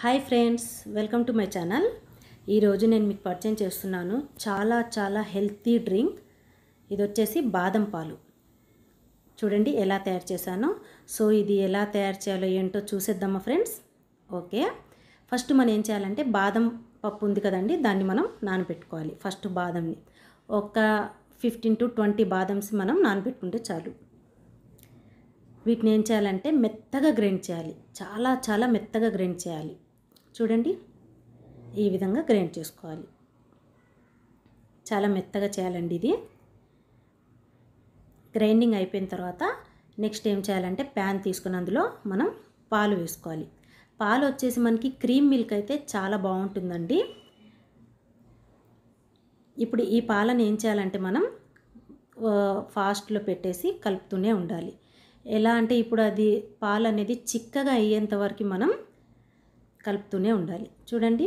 hi friends welcome to my channel ఈరోజు నేను మీకు పరిచయం చేస్తున్నాను చాలా చాలా హెల్తీ డ్రింక్ ఇది వచ్చేసి బాదం పాలు చూడండి ఎలా తయారు చేశానో సో ఇది ఎలా తయారు చేయాలో ఏంటో చూసేద్దామా ఫ్రెండ్స్ ఓకే ఫస్ట్ మనం ఏం చేయాలంటే బాదం పప్పు ఉంది కదండి దాన్ని మనం నానబెట్టుకోవాలి ఫస్ట్ బాదంని ఒక ఫిఫ్టీన్ టు ట్వంటీ బాదమ్స్ మనం నానబెట్టుకుంటే చాలు వీటిని ఏం చేయాలంటే మెత్తగా గ్రైండ్ చేయాలి చాలా చాలా మెత్తగా గ్రైండ్ చేయాలి చూడండి ఈ విధంగా గ్రైండ్ చేసుకోవాలి చాలా మెత్తగా చేయాలండి ఇది గ్రైండింగ్ అయిపోయిన తర్వాత నెక్స్ట్ ఏం చేయాలంటే ప్యాన్ తీసుకుని అందులో మనం పాలు వేసుకోవాలి పాలు వచ్చేసి మనకి క్రీమ్ మిల్క్ అయితే చాలా బాగుంటుందండి ఇప్పుడు ఈ పాలను ఏం చేయాలంటే మనం ఫాస్ట్లో పెట్టేసి కలుపుతూనే ఉండాలి ఎలా అంటే ఇప్పుడు అది పాలు అనేది చిక్కగా అయ్యేంత వరకు మనం కలుపుతూనే ఉండాలి చూడండి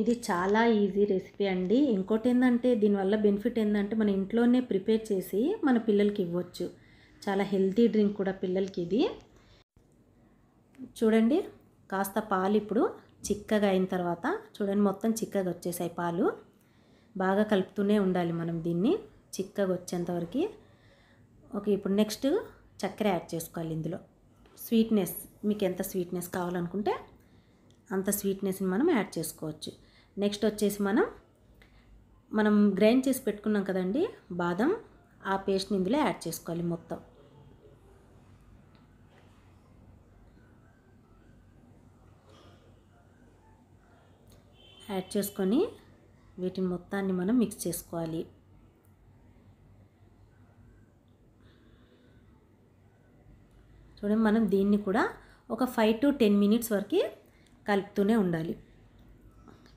ఇది చాలా ఈజీ రెసిపీ అండి ఇంకోటి ఏంటంటే దీనివల్ల బెనిఫిట్ ఏంటంటే మన ఇంట్లోనే ప్రిపేర్ చేసి మన పిల్లలకి ఇవ్వచ్చు చాలా హెల్తీ డ్రింక్ కూడా పిల్లలకి ఇది చూడండి కాస్త పాలు ఇప్పుడు చిక్కగా అయిన తర్వాత చూడండి మొత్తం చిక్కగా వచ్చేసాయి పాలు బాగా కలుపుతూనే ఉండాలి మనం దీన్ని చిక్కగా వచ్చేంతవరకు ఓకే ఇప్పుడు నెక్స్ట్ చక్కెర యాడ్ చేసుకోవాలి ఇందులో స్వీట్నెస్ మీకు ఎంత స్వీట్నెస్ కావాలనుకుంటే అంత స్వీట్నెస్ని మనం యాడ్ చేసుకోవచ్చు నెక్స్ట్ వచ్చేసి మనం మనం గ్రైండ్ చేసి పెట్టుకున్నాం కదండి బాదం ఆ పేస్ట్ని ఇందులో యాడ్ చేసుకోవాలి మొత్తం యాడ్ చేసుకొని వీటిని మొత్తాన్ని మనం మిక్స్ చేసుకోవాలి చూడండి మనం దీన్ని కూడా ఒక ఫైవ్ టు టెన్ మినిట్స్ వరకు కలుపుతూనే ఉండాలి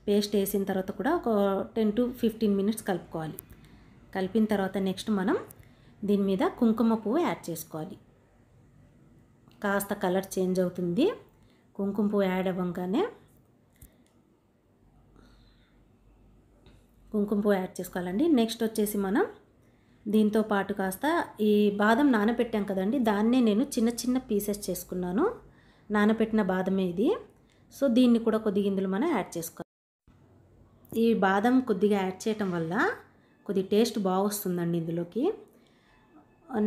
పేస్ట్ వేసిన తర్వాత కూడా ఒక టెన్ టు ఫిఫ్టీన్ మినిట్స్ కలుపుకోవాలి కలిపిన తర్వాత నెక్స్ట్ మనం దీని మీద కుంకుమ పువ్వు యాడ్ చేసుకోవాలి కాస్త కలర్ చేంజ్ అవుతుంది కుంకుమ పువ్వు యాడ్ అవ్వగానే కుంకుమ పువ్వు యాడ్ చేసుకోవాలండి నెక్స్ట్ వచ్చేసి మనం దీంతో పాటు కాస్త ఈ బాదం నానబెట్టాం కదండి దాన్నే నేను చిన్న చిన్న పీసెస్ చేసుకున్నాను నానబెట్టిన బాదమే ఇది సో దీన్ని కూడా కొద్దిగా ఇందులో మనం యాడ్ చేసుకోవాలి ఈ బాదం కొద్దిగా యాడ్ చేయటం వల్ల కొద్ది టేస్ట్ బాగొస్తుందండి ఇందులోకి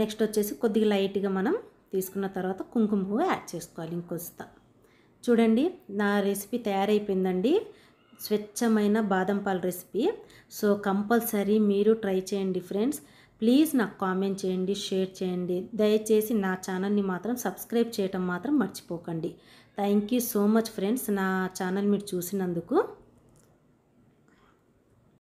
నెక్స్ట్ వచ్చేసి కొద్దిగా లైట్గా మనం తీసుకున్న తర్వాత కుంకుమ పువ్వు యాడ్ చేసుకోవాలి ఇంకొస్తా చూడండి నా రెసిపీ తయారైపోయిందండి స్వచ్ఛమైన బాదం పాల రెసిపీ సో కంపల్సరీ మీరు ట్రై చేయండి ఫ్రెండ్స్ ప్లీజ్ నాకు కామెంట్ చేయండి షేర్ చేయండి దయచేసి నా ఛానల్ని మాత్రం సబ్స్క్రైబ్ చేయటం మాత్రం మర్చిపోకండి thank you so much friends నా ఛానల్ మీరు చూసినందుకు